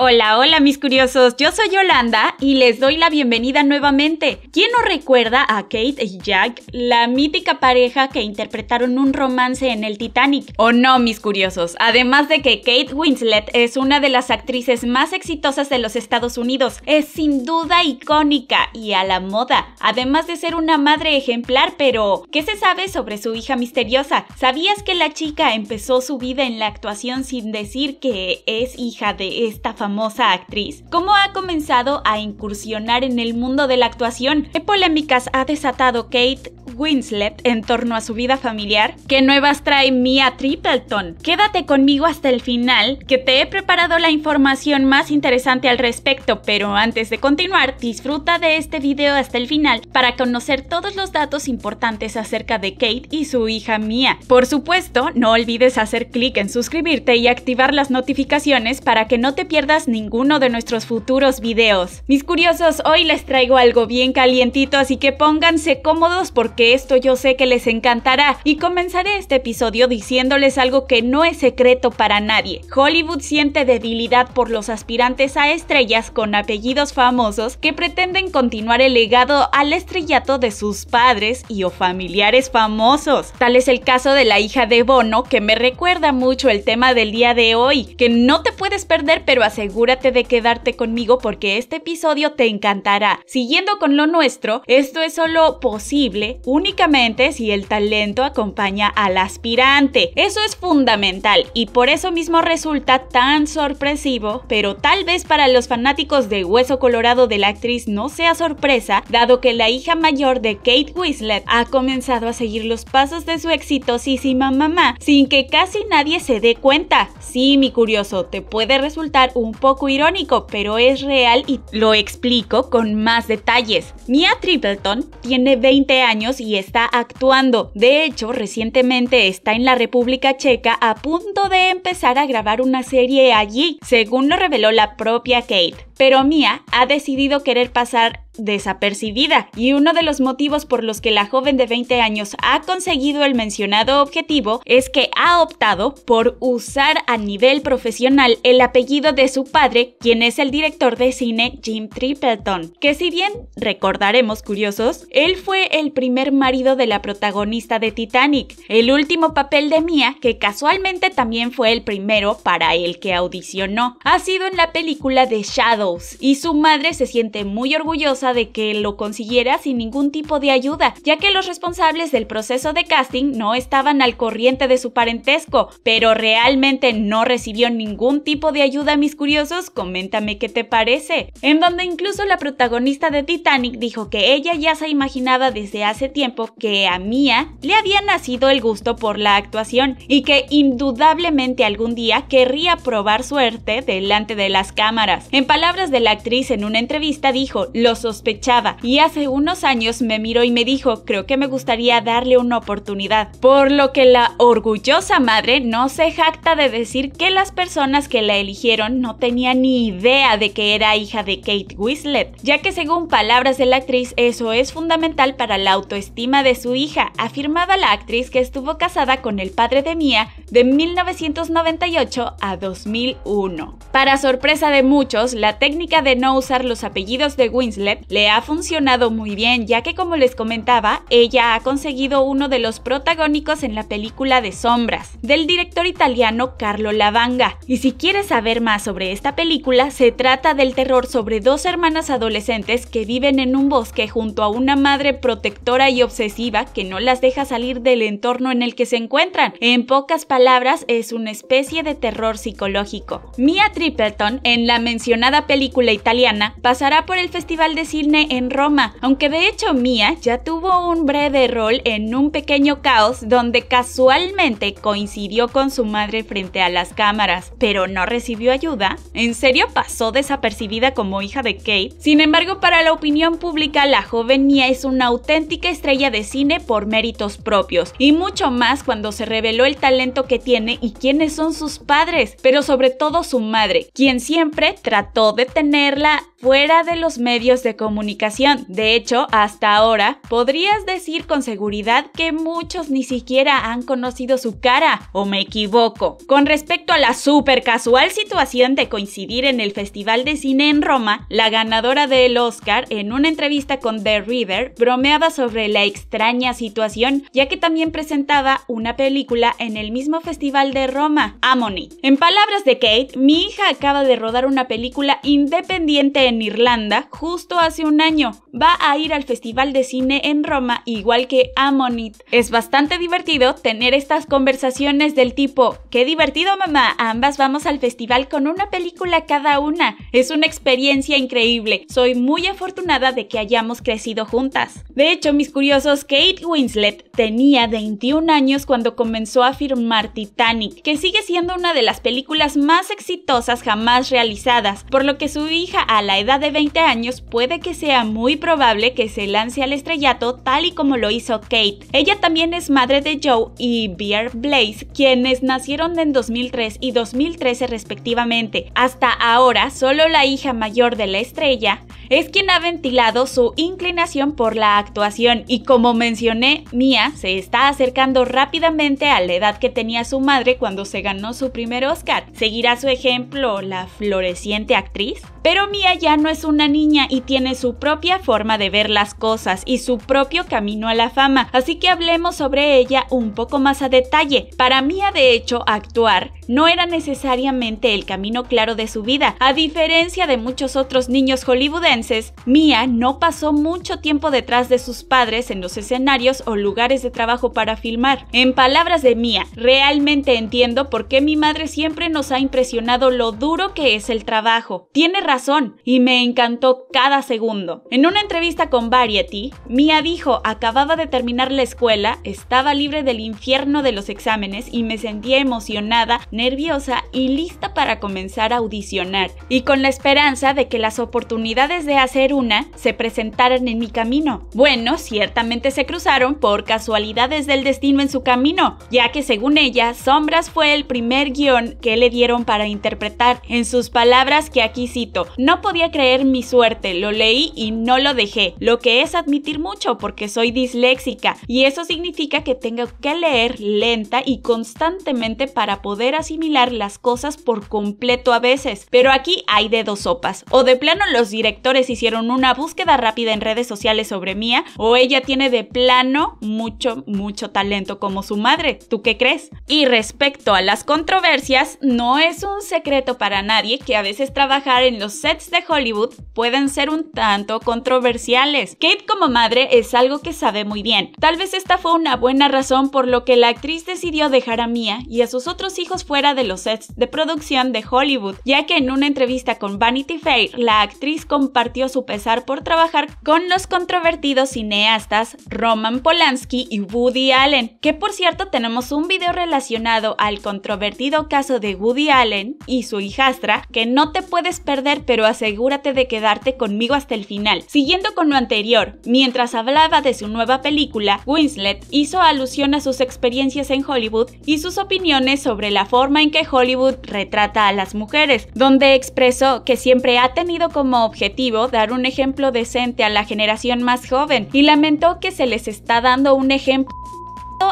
Hola, hola mis curiosos, yo soy Yolanda y les doy la bienvenida nuevamente. ¿Quién no recuerda a Kate y Jack, la mítica pareja que interpretaron un romance en el Titanic? ¿O no, mis curiosos? Además de que Kate Winslet es una de las actrices más exitosas de los Estados Unidos, es sin duda icónica y a la moda, además de ser una madre ejemplar, pero ¿qué se sabe sobre su hija misteriosa? ¿Sabías que la chica empezó su vida en la actuación sin decir que es hija de esta familia? actriz, cómo ha comenzado a incursionar en el mundo de la actuación. ¿Qué polémicas ha desatado Kate Winslet en torno a su vida familiar? ¿Qué nuevas trae Mia Tripleton? Quédate conmigo hasta el final, que te he preparado la información más interesante al respecto, pero antes de continuar, disfruta de este video hasta el final para conocer todos los datos importantes acerca de Kate y su hija Mia. Por supuesto, no olvides hacer clic en suscribirte y activar las notificaciones para que no te pierdas ninguno de nuestros futuros videos. Mis curiosos, hoy les traigo algo bien calientito, así que pónganse cómodos porque esto yo sé que les encantará y comenzaré este episodio diciéndoles algo que no es secreto para nadie. Hollywood siente debilidad por los aspirantes a estrellas con apellidos famosos que pretenden continuar el legado al estrellato de sus padres y o familiares famosos. Tal es el caso de la hija de Bono que me recuerda mucho el tema del día de hoy, que no te puedes perder pero asegúrate de quedarte conmigo porque este episodio te encantará. Siguiendo con lo nuestro, esto es solo posible únicamente si el talento acompaña al aspirante. Eso es fundamental y por eso mismo resulta tan sorpresivo, pero tal vez para los fanáticos de Hueso Colorado de la actriz no sea sorpresa, dado que la hija mayor de Kate Winslet ha comenzado a seguir los pasos de su exitosísima mamá sin que casi nadie se dé cuenta. Sí, mi curioso, te puede resultar un poco irónico, pero es real y lo explico con más detalles. Mia Tripleton tiene 20 años y está actuando. De hecho, recientemente está en la República Checa a punto de empezar a grabar una serie allí, según lo reveló la propia Kate pero Mia ha decidido querer pasar desapercibida y uno de los motivos por los que la joven de 20 años ha conseguido el mencionado objetivo es que ha optado por usar a nivel profesional el apellido de su padre, quien es el director de cine Jim Tripleton, que si bien recordaremos curiosos, él fue el primer marido de la protagonista de Titanic, el último papel de Mia que casualmente también fue el primero para el que audicionó, ha sido en la película de Shadow y su madre se siente muy orgullosa de que lo consiguiera sin ningún tipo de ayuda, ya que los responsables del proceso de casting no estaban al corriente de su parentesco, pero realmente no recibió ningún tipo de ayuda, mis curiosos, coméntame qué te parece. En donde incluso la protagonista de Titanic dijo que ella ya se imaginaba desde hace tiempo que a Mia le había nacido el gusto por la actuación y que indudablemente algún día querría probar suerte delante de las cámaras. En palabras de la actriz en una entrevista dijo, lo sospechaba y hace unos años me miró y me dijo, creo que me gustaría darle una oportunidad. Por lo que la orgullosa madre no se jacta de decir que las personas que la eligieron no tenían ni idea de que era hija de Kate Winslet, ya que según palabras de la actriz eso es fundamental para la autoestima de su hija, afirmaba la actriz que estuvo casada con el padre de Mia de 1998 a 2001. Para sorpresa de muchos, la técnica de no usar los apellidos de Winslet le ha funcionado muy bien, ya que como les comentaba, ella ha conseguido uno de los protagónicos en la película de Sombras, del director italiano Carlo Lavanga. Y si quieres saber más sobre esta película, se trata del terror sobre dos hermanas adolescentes que viven en un bosque junto a una madre protectora y obsesiva que no las deja salir del entorno en el que se encuentran. En pocas palabras, es una especie de terror psicológico. Mia Tripleton, en la mencionada película, película italiana, pasará por el Festival de Cine en Roma, aunque de hecho Mia ya tuvo un breve rol en un pequeño caos donde casualmente coincidió con su madre frente a las cámaras, pero no recibió ayuda. ¿En serio pasó desapercibida como hija de Kate? Sin embargo, para la opinión pública, la joven Mia es una auténtica estrella de cine por méritos propios, y mucho más cuando se reveló el talento que tiene y quiénes son sus padres, pero sobre todo su madre, quien siempre trató de tenerla fuera de los medios de comunicación. De hecho, hasta ahora, podrías decir con seguridad que muchos ni siquiera han conocido su cara, o me equivoco. Con respecto a la super casual situación de coincidir en el Festival de Cine en Roma, la ganadora del Oscar, en una entrevista con The River, bromeaba sobre la extraña situación, ya que también presentaba una película en el mismo Festival de Roma, Amony. En palabras de Kate, mi hija acaba de rodar una película independiente en Irlanda justo hace un año. Va a ir al Festival de Cine en Roma igual que Amonit. Es bastante divertido tener estas conversaciones del tipo, qué divertido mamá, ambas vamos al festival con una película cada una. Es una experiencia increíble. Soy muy afortunada de que hayamos crecido juntas. De hecho, mis curiosos, Kate Winslet tenía 21 años cuando comenzó a firmar Titanic, que sigue siendo una de las películas más exitosas jamás realizadas, por lo que su hija a la edad de 20 años puede que sea muy probable que se lance al estrellato tal y como lo hizo Kate. Ella también es madre de Joe y Bear Blaze, quienes nacieron en 2003 y 2013 respectivamente. Hasta ahora, solo la hija mayor de la estrella es quien ha ventilado su inclinación por la actuación y como mencioné, Mia se está acercando rápidamente a la edad que tenía su madre cuando se ganó su primer Oscar. ¿Seguirá su ejemplo la floreciente actriz? Pero Mia ya no es una niña y tiene su propia forma de ver las cosas y su propio camino a la fama, así que hablemos sobre ella un poco más a detalle. Para Mia, de hecho, actuar no era necesariamente el camino claro de su vida. A diferencia de muchos otros niños hollywoodenses, Mia no pasó mucho tiempo detrás de sus padres en los escenarios o lugares de trabajo para filmar. En palabras de Mia, realmente entiendo por qué mi madre siempre nos ha impresionado lo duro que es el trabajo. Tiene razón y me encantó cada segundo. En una entrevista con Variety, Mia dijo, acababa de terminar la escuela, estaba libre del infierno de los exámenes y me sentía emocionada, nerviosa y lista para comenzar a audicionar, y con la esperanza de que las oportunidades de hacer una se presentaran en mi camino. Bueno, ciertamente se cruzaron por casualidades del destino en su camino, ya que según ella, Sombras fue el primer guión que le dieron para interpretar, en sus palabras que aquí cito, no podía creer mi suerte, lo leí y no lo dejé, lo que es admitir mucho porque soy disléxica y eso significa que tengo que leer lenta y constantemente para poder asimilar las cosas por completo a veces. Pero aquí hay de dos sopas, o de plano los directores hicieron una búsqueda rápida en redes sociales sobre Mía o ella tiene de plano mucho, mucho talento como su madre. ¿Tú qué crees? Y respecto a las controversias, no es un secreto para nadie que a veces trabajar en los los sets de Hollywood pueden ser un tanto controversiales. Kate como madre es algo que sabe muy bien. Tal vez esta fue una buena razón por lo que la actriz decidió dejar a Mia y a sus otros hijos fuera de los sets de producción de Hollywood, ya que en una entrevista con Vanity Fair, la actriz compartió su pesar por trabajar con los controvertidos cineastas Roman Polanski y Woody Allen, que por cierto tenemos un video relacionado al controvertido caso de Woody Allen y su hijastra que no te puedes perder pero asegúrate de quedarte conmigo hasta el final. Siguiendo con lo anterior, mientras hablaba de su nueva película, Winslet hizo alusión a sus experiencias en Hollywood y sus opiniones sobre la forma en que Hollywood retrata a las mujeres, donde expresó que siempre ha tenido como objetivo dar un ejemplo decente a la generación más joven y lamentó que se les está dando un ejemplo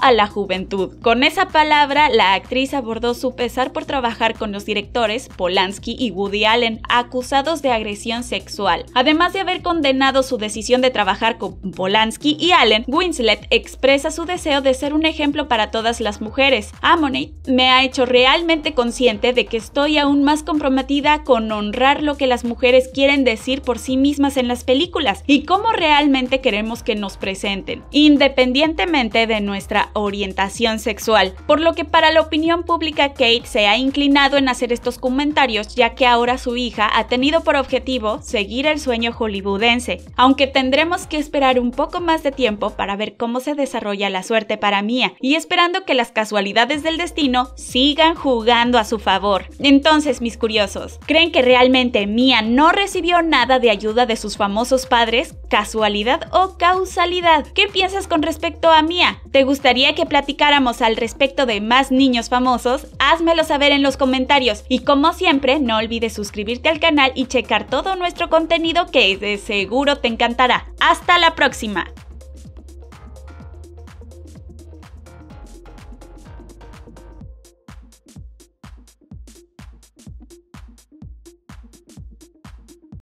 a la juventud. Con esa palabra, la actriz abordó su pesar por trabajar con los directores Polanski y Woody Allen, acusados de agresión sexual. Además de haber condenado su decisión de trabajar con Polanski y Allen, Winslet expresa su deseo de ser un ejemplo para todas las mujeres. Amonate me ha hecho realmente consciente de que estoy aún más comprometida con honrar lo que las mujeres quieren decir por sí mismas en las películas y cómo realmente queremos que nos presenten, independientemente de nuestra orientación sexual, por lo que para la opinión pública Kate se ha inclinado en hacer estos comentarios ya que ahora su hija ha tenido por objetivo seguir el sueño hollywoodense, aunque tendremos que esperar un poco más de tiempo para ver cómo se desarrolla la suerte para Mia y esperando que las casualidades del destino sigan jugando a su favor. Entonces, mis curiosos, ¿creen que realmente Mia no recibió nada de ayuda de sus famosos padres? ¿Casualidad o causalidad? ¿Qué piensas con respecto a Mia? ¿Te gustaría que platicáramos al respecto de más niños famosos, házmelo saber en los comentarios y como siempre no olvides suscribirte al canal y checar todo nuestro contenido que de seguro te encantará. Hasta la próxima.